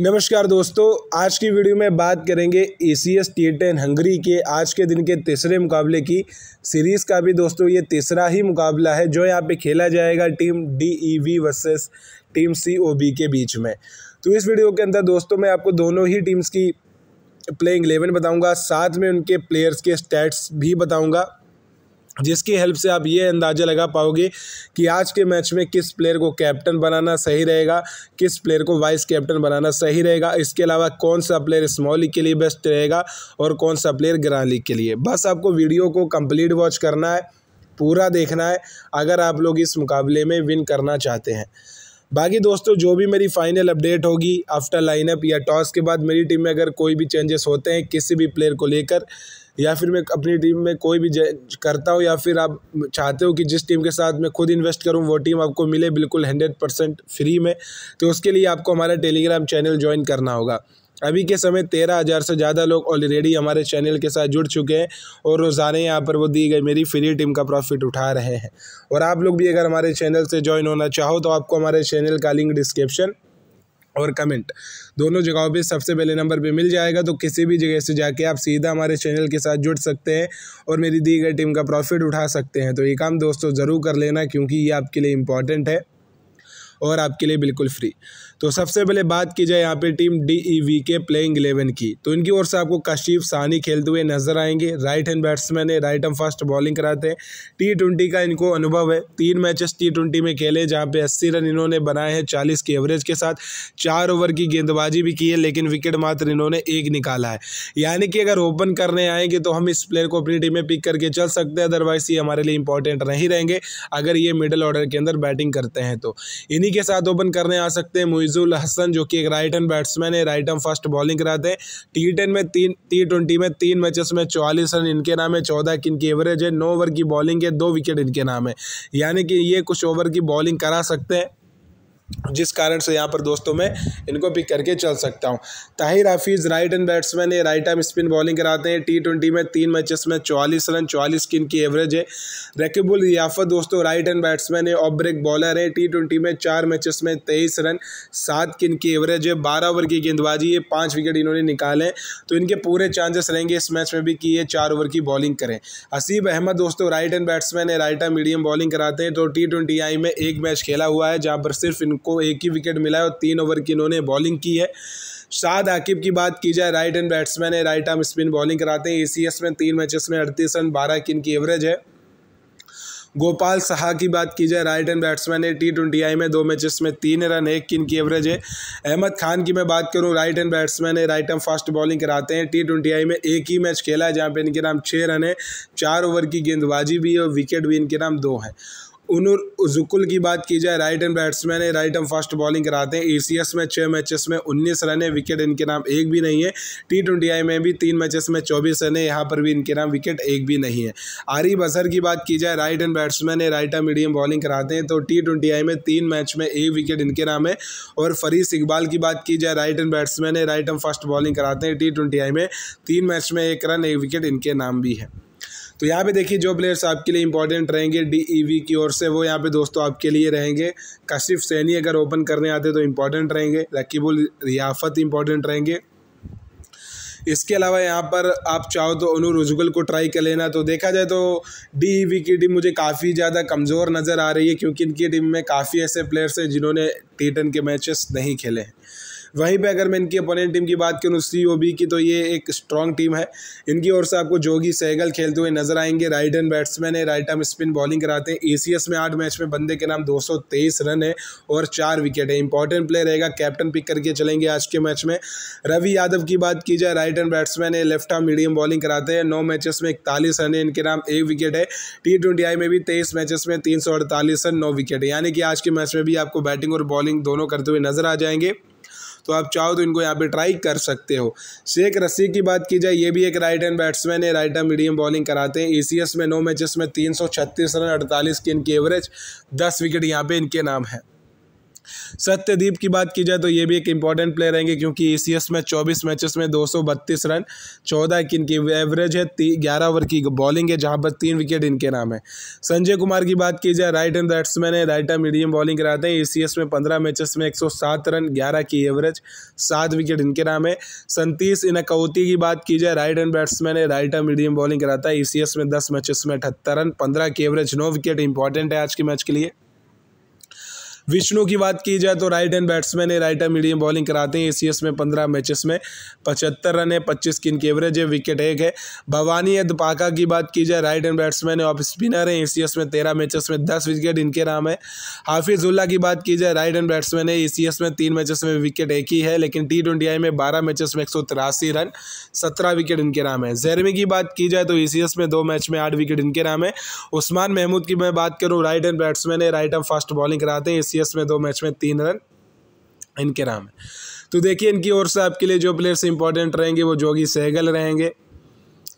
नमस्कार दोस्तों आज की वीडियो में बात करेंगे एसीएस टी टेन हंगरी के आज के दिन के तीसरे मुकाबले की सीरीज़ का भी दोस्तों ये तीसरा ही मुकाबला है जो यहाँ पे खेला जाएगा team D E V versus team C O B के बीच में तो इस वीडियो के अंदर दोस्तों मैं आपको दोनों ही टीम्स की प्लेइंग एलेवन बताऊँगा साथ में उनके प्लेयर्स के स्टैट्स भी बताऊँगा जिसकी हेल्प से आप ये अंदाज़ा लगा पाओगे कि आज के मैच में किस प्लेयर को कैप्टन बनाना सही रहेगा किस प्लेयर को वाइस कैप्टन बनाना सही रहेगा इसके अलावा कौन सा प्लेयर स्मॉल लीग के लिए बेस्ट रहेगा और कौन सा प्लेयर ग्रांड लीग के लिए बस आपको वीडियो को कंप्लीट वॉच करना है पूरा देखना है अगर आप लोग इस मुकाबले में विन करना चाहते हैं बाकी दोस्तों जो भी मेरी फाइनल अपडेट होगी आफ्टर लाइनअप या टॉस के बाद मेरी टीम में अगर कोई भी चेंजेस होते हैं किसी भी प्लेयर को लेकर या फिर मैं अपनी टीम में कोई भी करता हूँ या फिर आप चाहते हो कि जिस टीम के साथ मैं खुद इन्वेस्ट करूँ वो टीम आपको मिले बिल्कुल हंड्रेड परसेंट फ्री में तो उसके लिए आपको हमारा टेलीग्राम चैनल ज्वाइन करना होगा अभी के समय तेरह हज़ार से ज़्यादा लोग ऑलरेडी हमारे चैनल के साथ जुड़ चुके हैं और रोज़ाना यहाँ पर वो दी गई मेरी फ्री टीम का प्रॉफिट उठा रहे हैं और आप लोग भी अगर हमारे चैनल से ज्वाइन होना चाहो तो आपको हमारे चैनल का लिंक डिस्क्रिप्शन और कमेंट दोनों जगहों पे सबसे पहले नंबर पे मिल जाएगा तो किसी भी जगह से जाके आप सीधा हमारे चैनल के साथ जुड़ सकते हैं और मेरी दी गई टीम का प्रॉफिट उठा सकते हैं तो ये काम दोस्तों ज़रूर कर लेना क्योंकि ये आपके लिए इम्पॉर्टेंट है और आपके लिए बिल्कुल फ्री तो सबसे पहले बात की जाए यहाँ पे टीम डी ई वी के प्लेइंग इलेवन की तो इनकी ओर से आपको कशिफ सानी खेलते हुए नजर आएंगे राइट हैंड बैट्समैन है राइट हम फास्ट बॉलिंग कराते हैं टी ट्वेंटी का इनको अनुभव है तीन मैचेस टी ट्वेंटी में खेले जहाँ पे अस्सी रन इन्होंने बनाए हैं चालीस की एवरेज के साथ चार ओवर की गेंदबाजी भी की है लेकिन विकेट मात्र इन्होंने एक निकाला है यानी कि अगर ओपन करने आएंगे तो हम इस प्लेयर को अपनी टीम में पिक करके चल सकते हैं अदरवाइज ये हमारे लिए इंपॉर्टेंट नहीं रहेंगे अगर ये मिडल ऑर्डर के अंदर बैटिंग करते हैं तो इन्हीं के साथ ओपन करने आ सकते हैं मुइज फैजुल हसन जो कि एक राइट हैंड बैट्समैन है राइट हैंड फर्स्ट बॉलिंग कराते हैं टी टेन में तीन टी ट्वेंटी में तीन मैचेस में चौवालीस रन इनके नाम है चौदह की इनकी एवरेज है नौ ओवर की बॉलिंग है दो विकेट इनके नाम है यानी कि ये कुछ ओवर की बॉलिंग करा सकते हैं जिस कारण से यहाँ पर दोस्तों मैं इनको पिक करके चल सकता हूँ Tahir Hafiz right hand batsman है राइट आर्म स्पिन बॉलिंग कराते हैं टी ट्वेंटी में तीन मैचेस में चौवालीस रन चौवालीस की इनकी एवरेज है रकीबुल याफत दोस्तों राइट एंड बैट्समैन है ऑफ ब्रेक बॉलर है टी ट्वेंटी में चार मैचेस में तेईस रन सात की इनकी एवरेज है बारह ओवर की गेंदबाजी है पाँच विकेट इन्होंने निकाले तो इनके पूरे चांसेस रहेंगे इस मैच में भी कि ये चार ओवर की बॉलिंग करें हसीब अहमद दोस्तों राइट एंड बैट्समैन है राइट आर्म मीडियम बॉलिंग कराते हैं तो टी ट्वेंटी आई में एक मैच खेला हुआ है जहाँ पर सिर्फ इन को एक ही विकेट मिला है और तीन ओवर की इन्होंने बॉलिंग की है शाद आकिब की बात की जाए राइट एंड बैट्समैन है राइट आर्म स्पिन बॉलिंग कराते हैं एसीएस में तीन मैचेस में अड़तीस रन बारह की इनकी एवरेज है गोपाल साहा की बात की जाए राइट एंड बैट्समैन है टी ट्वेंटी आई में दो मैचेस में तीन रन एक किन की एवरेज है अहमद खान की मैं बात करूं राइट एंड बैट्समैन है राइट एंड फास्ट बॉलिंग कराते हैं टी ट्वेंटी आई में एक ही मैच खेला है जहाँ पे इनके नाम छः रन है चार ओवर की गेंदबाजी भी है और विकेट भी इनके नाम दो हैं उनुर उजुकुल की बात की जाए राइट एंड बैट्समैन है राइट एंड फास्ट बॉलिंग कराते हैं एसीएस में छः मैचेस में उन्नीस रन है विकेट इनके नाम एक भी नहीं है टी ट्वेंटी आई में भी तीन मैचेस में चौबीस रन है यहाँ पर भी इनके नाम विकेट एक भी नहीं है आरिफ असर की बात की जाए राइट एंड बैट्समैन है राइट एंड मीडियम बॉलिंग कराते हैं तो टी ट्वेंटी आई में तीन मैच में एक विकेट इनके नाम है और फरीस इकबाल की बात की जाए राइट एंड बैट्समैन है राइट एंड फास्ट बॉलिंग कराते हैं टी ट्वेंटी आई में तीन मैच में एक रन एक विकेट इनके नाम भी है तो यहाँ पे देखिए जो प्लेयर्स आपके लिए इंपॉर्टेंट रहेंगे डीईवी e की ओर से वो यहाँ पे दोस्तों आपके लिए रहेंगे कशिफ सैनी अगर ओपन करने आते तो इम्पॉर्टेंट रहेंगे रकीबुल रियाफत इम्पॉर्टेंट रहेंगे इसके अलावा यहाँ पर आप चाहो तो अनु रुजगुल को ट्राई कर लेना तो देखा जाए तो डी e की टीम मुझे काफ़ी ज़्यादा कमज़ोर नज़र आ रही है क्योंकि इनकी टीम में काफ़ी ऐसे प्लेयर्स हैं जिन्होंने टी के मैचेस नहीं खेले हैं वहीं पे अगर मैं इनकी अपोनेंट टीम की बात करूँ सी ओ बी की तो ये एक स्ट्रॉन्ग टीम है इनकी ओर से आपको जोगी सहगल खेलते हुए नजर आएंगे राइट एंड बैट्समैन है राइट आर्म स्पिन बॉलिंग कराते हैं ए में आठ मैच में बंदे के नाम दो रन है और चार विकेट है इंपॉर्टेंट प्लेयर रहेगा कैप्टन पिक करके चलेंगे आज के मैच में रवि यादव की बात की जाए राइट एंड बैट्समैन है लेफ्ट आर्म मीडियम बॉलिंग कराते हैं नौ मैचेस में इकतालीस रन है इनके नाम एक विकेट है टी ट्वेंटी आई में भी तेईस मैचेस में तीन सौ अड़तालीस रन नौ विकेट है यानी कि आज के मैच में भी आपको बैटिंग और बॉलिंग दोनों करते हुए नजर आ जाएंगे तो आप चाहो तो इनको यहाँ पे ट्राई कर सकते हो शेख रस्सी की बात की जाए ये भी एक राइट हैंड बैट्समैन है राइट हैंड मीडियम बॉलिंग कराते हैं ई में नौ मैचेस में तीन रन अड़तालीस की इनकी एवरेज दस विकेट यहाँ पर इनके नाम है सत्यदीप की बात की जाए तो ये भी एक इंपॉर्टेंट प्लेयर रहेंगे क्योंकि ई में चौबीस मैचेस में दो रन चौदह इनकी की एवरेज है ग्यारह ओवर की बॉलिंग है जहाँ पर तीन विकेट इनके नाम है संजय कुमार की बात की जाए राइट एंड बैट्समैन है राइट एंड मीडियम बॉलिंग कराते हैं ई में पंद्रह मैचेस में एक रन ग्यारह की एवरेज सात विकेट इनके नाम है संतीस इनकौती की बात की जाए राइट एंड बैट्समैन है राइट एंड मीडियम बॉलिंग कराता है ई में दस मैचेस में अठहत्तर रन पंद्रह की एवरेज नौ विकेट इंपॉर्टेंट है आज के मैच के लिए विष्णु की बात की जाए तो राइट हैंड बैट्समैन है राइट हैंड मीडियम बॉलिंग कराते हैं एसीएस में पंद्रह मैचेस में पचहत्तर रन है पच्चीस की इनकी एवरेज है विकेट एक है भवानी दुपाका की बात की जाए राइट हैंड बैट्समैन है ऑफ स्पिनर है एसीएस में तेरह मैचेस में दस विकेट इनके नाम है हाफिजुल्ला की बात की जाए राइट हैंड बैट्समैन है एसीएस में तीन मैचेस में विकेट एक ही है लेकिन टी ट्वेंटी में बारह मैचेस में एक रन सत्रह विकेट इनके नाम है जैरमी की बात की जाए तो ए में दो मैच में आठ विकेट इनके नाम है उस्मान महमूद की मैं बात करूँ राइट हैंड बैट्समैन है राइट हैंड फास्ट बॉलिंग कराते हैं सीएस में दो मैच में तीन रन इनके नाम है तो देखिए इनकी ओर से आपके लिए जो प्लेयर्स इंपॉर्टेंट रहेंगे वो जोगी सहगल रहेंगे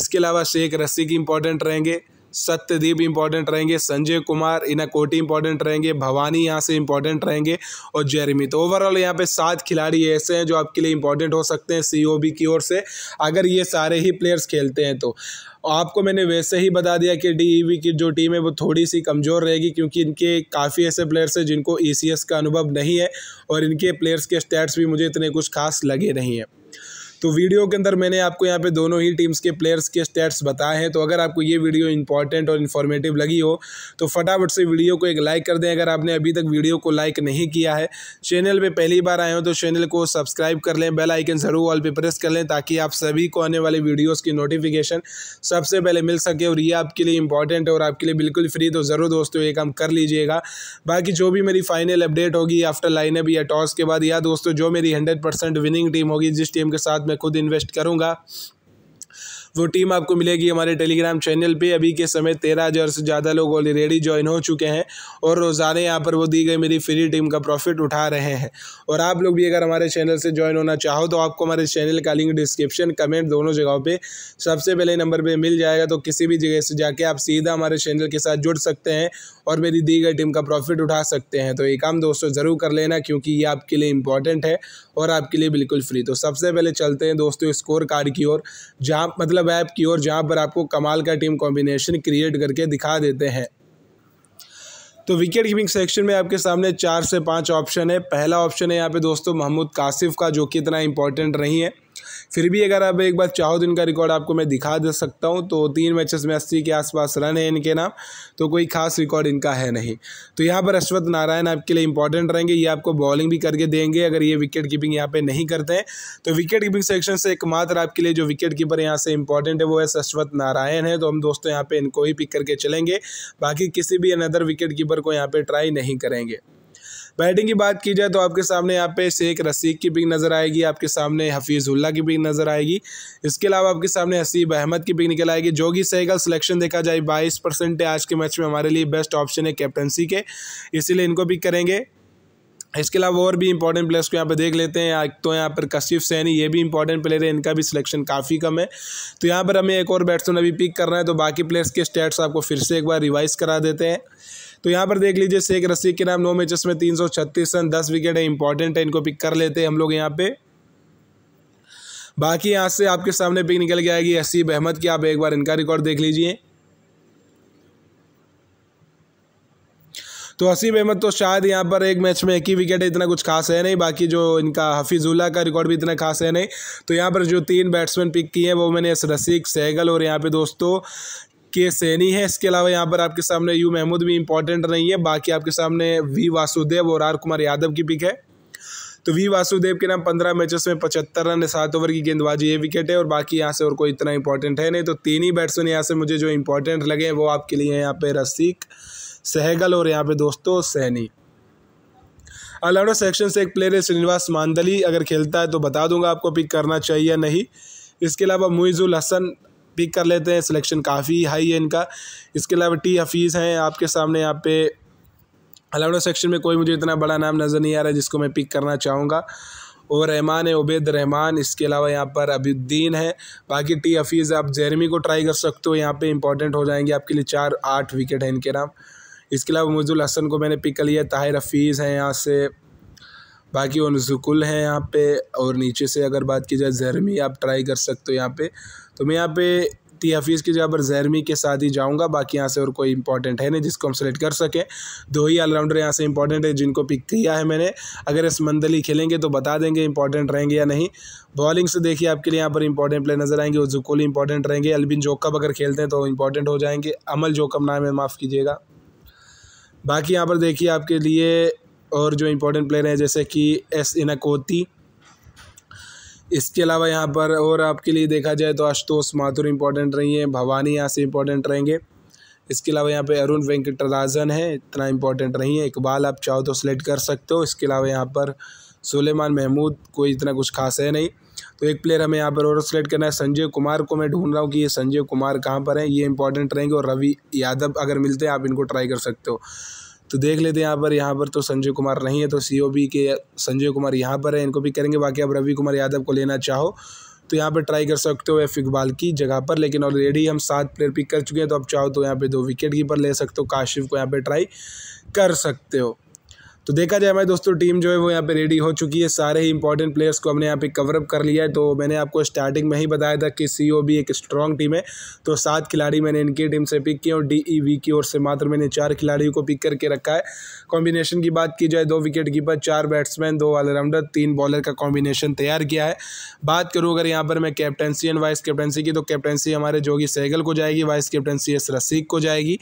इसके अलावा शेख रस्सी की इंपॉर्टेंट रहेंगे सत्यदीप इंपॉर्टेंट रहेंगे संजय कुमार इना कोटी इंपॉर्टेंट रहेंगे भवानी यहाँ से इंपॉर्टेंट रहेंगे और जेरेमी तो ओवरऑल यहाँ पे सात खिलाड़ी ऐसे हैं जो आपके लिए इंपॉर्टेंट हो सकते हैं सी की ओर से अगर ये सारे ही प्लेयर्स खेलते हैं तो आपको मैंने वैसे ही बता दिया कि डी e की जो टीम है वो थोड़ी सी कमज़ोर रहेगी क्योंकि इनके काफ़ी ऐसे प्लेयर्स हैं जिनको ई e का अनुभव नहीं है और इनके प्लेयर्स के स्टैट्स भी मुझे इतने कुछ खास लगे नहीं हैं तो वीडियो के अंदर मैंने आपको यहाँ पे दोनों ही टीम्स के प्लेयर्स के स्टेट्स बताए हैं तो अगर आपको ये वीडियो इंपॉर्टेंट और इन्फॉर्मेटिव लगी हो तो फटाफट से वीडियो को एक लाइक कर दें अगर आपने अभी तक वीडियो को लाइक नहीं किया है चैनल पर पहली बार आए हो तो चैनल को सब्सक्राइब कर लें बेल आइकन ज़रूर ऑल पर प्रेस कर लें ताकि आप सभी को आने वाले वीडियोज़ की नोटिफिकेशन सबसे पहले मिल सके और ये आपके लिए इंपॉर्टेंट और आपके लिए बिल्कुल फ्री तो ज़रूर दोस्तों ये काम कर लीजिएगा बाकी जो भी मेरी फाइनल अपडेट होगी आफ्टर लाइनअप या टॉस के बाद या दोस्तों जो मेरी हंड्रेड परसेंट विनिंग टीम होगी जिस टीम के साथ मैं खुद इन्वेस्ट करूँगा वो टीम आपको मिलेगी हमारे टेलीग्राम चैनल पे अभी के समय तेरह हज़ार से ज़्यादा लोग ऑलरेडी ज्वाइन हो चुके हैं और रोज़ाना यहाँ पर वो दी गई मेरी फ्री टीम का प्रॉफिट उठा रहे हैं और आप लोग भी अगर हमारे चैनल से ज्वाइन होना चाहो तो आपको हमारे चैनल का लिंक डिस्क्रिप्शन कमेंट दोनों जगहों पर सबसे पहले नंबर पर मिल जाएगा तो किसी भी जगह से जाके आप सीधा हमारे चैनल के साथ जुड़ सकते हैं और मेरी दी गई टीम का प्रॉफिट उठा सकते हैं तो ये काम दोस्तों ज़रूर कर लेना क्योंकि ये आपके लिए इंपॉर्टेंट है और आपके लिए बिल्कुल फ्री तो सबसे पहले चलते हैं दोस्तों स्कोर कार्ड की ओर जहाँ मतलब ऐप की ओर जहाँ पर आपको कमाल का टीम कॉम्बिनेशन क्रिएट करके दिखा देते हैं तो विकेट कीपिंग सेक्शन में आपके सामने चार से पांच ऑप्शन है पहला ऑप्शन है यहाँ पे दोस्तों महमूद कासिफ का जो कि इतना इंपॉर्टेंट नहीं है फिर भी अगर आप एक बार चाहो तो इनका रिकॉर्ड आपको मैं दिखा दे सकता हूँ तो तीन मैचेस में अस्सी के आसपास रन है इनके नाम तो कोई खास रिकॉर्ड इनका है नहीं तो यहाँ पर अश्वत नारायण आपके लिए इंपॉर्टेंट रहेंगे ये आपको बॉलिंग भी करके देंगे अगर ये विकेट कीपिंग यहाँ पर नहीं करते हैं तो विकेट कीपिंग सेक्शन से एकमात्र आपके लिए जो विकेट कीपर यहाँ से इंपॉर्टेंट है वो है अश्वत नारायण है तो हम दोस्तों यहाँ पर इनको ही पिक करके चलेंगे बाकी किसी भी अनदर विकेट कीपर को यहाँ पर ट्राई नहीं करेंगे बैटिंग की बात की जाए तो आपके सामने यहाँ पे शेख रसीक की पिक नज़र आएगी आपके सामने हफीज़ुल्ला की पिक नज़र आएगी इसके अलावा आपके सामने हसीब अहमद की पिक निकल आएगी जोगी सहगल सिलेक्शन देखा जाए बाईस परसेंट है आज के मैच में हमारे लिए बेस्ट ऑप्शन है कैप्टनसी के इसीलिए इनको पिक करेंगे इसके अलावा और भी इंपॉर्टेंट प्लेयर्स को यहाँ पर देख लेते हैं तो यहाँ पर कशिफ सैनी ये भी इंपॉर्टेंट प्लेयर है इनका भी सिलेक्शन काफ़ी कम है तो यहाँ पर हमें एक और बैट्समैन अभी पिक करना है तो बाकी प्लेयर्स के स्टेट्स आपको फिर से एक बार रिवाइज करा देते हैं तो यहाँ पर देख लीजिए शेख रसी के नाम नौ मैचेस में तीन सौ छत्तीस रन दस विकेट है इंपॉर्टेंट है इनको पिक कर लेते हैं हम लोग यहाँ पे बाकी यहाँ से आपके सामने पिक निकल के आएगी असीब अहमद की आप एक बार इनका रिकॉर्ड देख लीजिए तो हसीब अहमद तो शायद यहाँ पर एक मैच में एक ही विकेट है इतना कुछ खास है नहीं बाकी जो इनका हफीजुल्ला का रिकॉर्ड भी इतना खास है नहीं तो यहाँ पर जो तीन बैट्समैन पिक किए हैं वो मैंने रसीक सहगल और यहाँ पर दोस्तों के सैनी है इसके अलावा यहाँ पर आपके सामने यू महमूद भी इंपॉर्टेंट नहीं है बाकी आपके सामने वी वासुदेव और आर कुमार यादव की पिक है तो वी वासुदेव के नाम पंद्रह मैचेस में पचहत्तर रन सात ओवर की गेंदबाजी ये विकेट है और बाकी यहाँ से और कोई इतना इंपॉर्टेंट है नहीं तो तीन ही बैट्समैन यहाँ से मुझे जो इंपॉर्टेंट लगे हैं वो आपके लिए हैं यहाँ पे रसीक सहगल और यहाँ पे दोस्तों सैनी अलाउड सेक्शन से एक प्लेयर है श्रीनिवास मानदली अगर खेलता है तो बता दूंगा आपको पिक करना चाहिए या नहीं इसके अलावा मुइजुल हसन पिक कर लेते हैं सिलेक्शन काफ़ी हाई है इनका इसके अलावा टी हफीज़ हैं आपके सामने यहाँ पे अलाउड सेक्शन में कोई मुझे इतना बड़ा नाम नज़र नहीं आ रहा है जिसको मैं पिक करना चाहूँगा और रहमान है उबैद रहमान इसके अलावा यहाँ पर अबुद्दीन है बाकी टी हफीज़ आप जेरमी को ट्राई कर सकते हो यहाँ पे इंपॉर्टेंट हो जाएंगे आपके लिए चार आठ विकेट हैं इनके नाम इसके अलावा मुजुल हसन को मैंने पिक कर लिया ताहिर हफीज़ हैं यहाँ से बाकी उनजुकुल हैं यहाँ पे और नीचे से अगर बात की जाए जहरमी आप ट्राई कर सकते हो यहाँ पे तो मैं यहाँ पे ती हफीज़ की जगह पर जहरमी के साथ ही जाऊँगा बाकी यहाँ से और कोई इंपॉर्टेंट है नहीं जिसको हम सेलेक्ट कर सकें दो ही ऑलराउंडर यहाँ से इंपॉर्टेंट है जिनको पिक किया है मैंने अगर मंदली खेलेंगे तो बता देंगे इंपॉर्टेंट रहेंगे या नहीं बॉलिंग से देखिए आपके लिए यहाँ पर इंपॉर्टेंट प्लेयर नजर आएंगे उजुकुल इंपॉर्टेंट रहेंगे अलबिन जोकब अगर खेलते हैं तो इंपॉर्टेंट हो जाएंगे अमल जोकब नाम है माफ़ कीजिएगा बाकी यहाँ पर देखिए आपके लिए और जो इम्पोर्टेंट प्लेयर हैं जैसे कि एस इनाकोती इसके अलावा यहाँ पर और आपके लिए देखा जाए तो आशुतोष माथुर इम्पोर्टेंट रही हैं भवानी यहाँ से इम्पोर्टेंट रहेंगे इसके अलावा यहाँ पे अरुण वेंकटराजन है इतना इम्पोर्टेंट नहीं है इकबाल आप चाहो तो सेलेक्ट कर सकते हो इसके अलावा यहाँ पर सुलेमान महमूद कोई इतना कुछ खास है नहीं तो एक प्लेयर हमें यहाँ पर और सेलेक्ट करना है संजय कुमार को मैं ढूंढ रहा हूँ कि ये संजय कुमार कहाँ पर हैं ये इंपॉर्टेंट रहेंगे और रवि यादव अगर मिलते हैं आप इनको ट्राई कर सकते हो तो देख लेते हैं यहाँ पर यहाँ पर तो संजय कुमार नहीं है तो सी के संजय कुमार यहाँ पर है इनको भी करेंगे बाकी आप रवि कुमार यादव को लेना चाहो तो यहाँ पर ट्राई कर सकते हो एफ इकबाल की जगह पर लेकिन ऑलरेडी हम सात प्लेयर पिक कर चुके हैं तो आप चाहो तो यहाँ पे दो विकेट कीपर ले सकते हो काशिफ को यहाँ पे ट्राई कर सकते हो तो देखा जाए हमारी दोस्तों टीम जो है वो यहाँ पे रेडी हो चुकी है सारे ही इंपॉर्टेंट प्लेयर्स को हमने यहाँ पे कवरअप कर लिया है तो मैंने आपको स्टार्टिंग में ही बताया था कि सी भी एक स्ट्रॉन्ग टीम है तो सात खिलाड़ी मैंने इनकी टीम से पिक किए और डी ई वी की ओर से मात्र मैंने चार खिलाड़ियों को पिक करके रखा है कॉम्बिनेशन की बात की जाए दो विकेट कीपर चार बैट्समैन दो ऑलराउंडर तीन बॉलर का कॉम्बिनेशन तैयार किया है बात करूँ अगर यहाँ पर मैं कैप्टनसी एंड वाइस कैप्टनसी की तो कैप्टनसी हमारे जोगी सहगल को जाएगी वाइस कैप्टनसी एस रसीक को जाएगी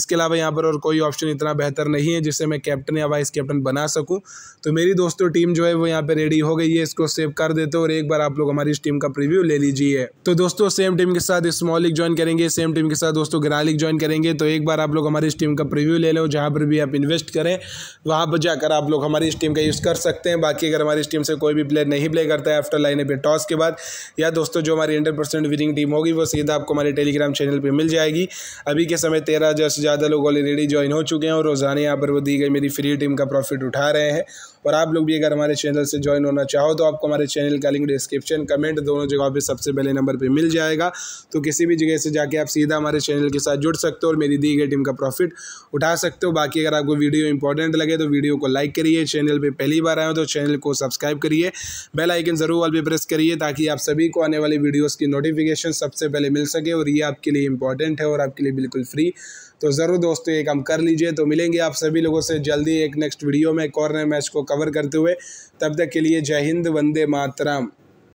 इसके अलावा यहाँ पर और कोई ऑप्शन इतना बेहतर नहीं है जिससे मैं कैप्टन या वाइस कैप्टन बना सकूँ तो मेरी दोस्तों टीम जो है वो यहाँ पे रेडी हो गई है इसको सेव कर देते हो और एक बार आप लोग हमारी इस टीम का प्रिव्यू ले लीजिए तो दोस्तों सेम टीम के साथ स्मॉल लीग ज्वाइन करेंगे सेम टीम के साथ दोस्तों लीग ज्वाइन करेंगे तो एक बार आप लोग हमारी इस टीम का प्रिव्यू ले लो जहाँ पर भी आप इन्वेस्ट करें वहाँ पर जाकर आप लोग हमारी इस टीम का यूज़ कर सकते हैं बाकी अगर हमारी इस टीम से कोई भी प्लेयर नहीं प्ले करता है आफ्टर लाइन पे टॉस के बाद या दोस्तों जो हमारी हंड्रेड विनिंग टीम होगी वो सीधा आपको हमारे टेलीग्राम चैनल पर मिल जाएगी अभी के समय तेरह हज़ार से ज़्यादा लोग ऑलरेडी ज्वाइन हो चुके हैं और रोज़ाना यहाँ पर वो दी गई मेरी फ्री टीम का प्रॉफिट उठा रहे हैं और आप लोग भी अगर हमारे चैनल से ज्वाइन होना चाहो तो आपको हमारे चैनल का लिंक डिस्क्रिप्शन कमेंट दोनों जगहों पर सबसे पहले नंबर पर मिल जाएगा तो किसी भी जगह से जाके आप सीधा हमारे चैनल के साथ जुड़ सकते हो और मेरी दी गई टीम का प्रॉफिट उठा सकते हो बाकी अगर आपको वीडियो इंपॉर्टेंट लगे तो वीडियो को लाइक करिए चैनल पर पहली बार आए हो तो चैनल को सब्सक्राइब करिए बेल आइकन ज़रूर ऑल पर प्रेस करिए ताकि आप सभी को आने वाली वीडियोज़ की नोटिफिकेशन सबसे पहले मिल सके और ये आपके लिए इंपॉर्टेंट है और आपके लिए बिल्कुल फ्री तो ज़रूर दोस्तों ये काम कर लीजिए तो मिलेंगे आप सभी लोगों से जल्दी एक नेक्स्ट वीडियो में एक और नए मैच को कवर करते हुए तब तक के लिए जय हिंद वंदे मातरम